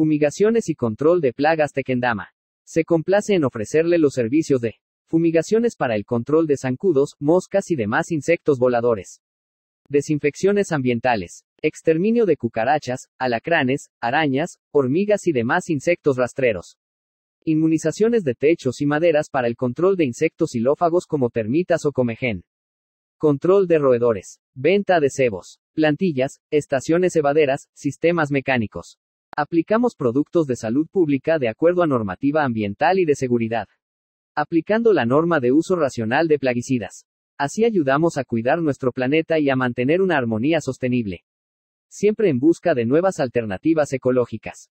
Fumigaciones y control de plagas Tequendama. Se complace en ofrecerle los servicios de fumigaciones para el control de zancudos, moscas y demás insectos voladores. Desinfecciones ambientales. Exterminio de cucarachas, alacranes, arañas, hormigas y demás insectos rastreros. Inmunizaciones de techos y maderas para el control de insectos silófagos como termitas o comején. Control de roedores. Venta de cebos. Plantillas, estaciones evaderas, sistemas mecánicos. Aplicamos productos de salud pública de acuerdo a normativa ambiental y de seguridad. Aplicando la norma de uso racional de plaguicidas. Así ayudamos a cuidar nuestro planeta y a mantener una armonía sostenible. Siempre en busca de nuevas alternativas ecológicas.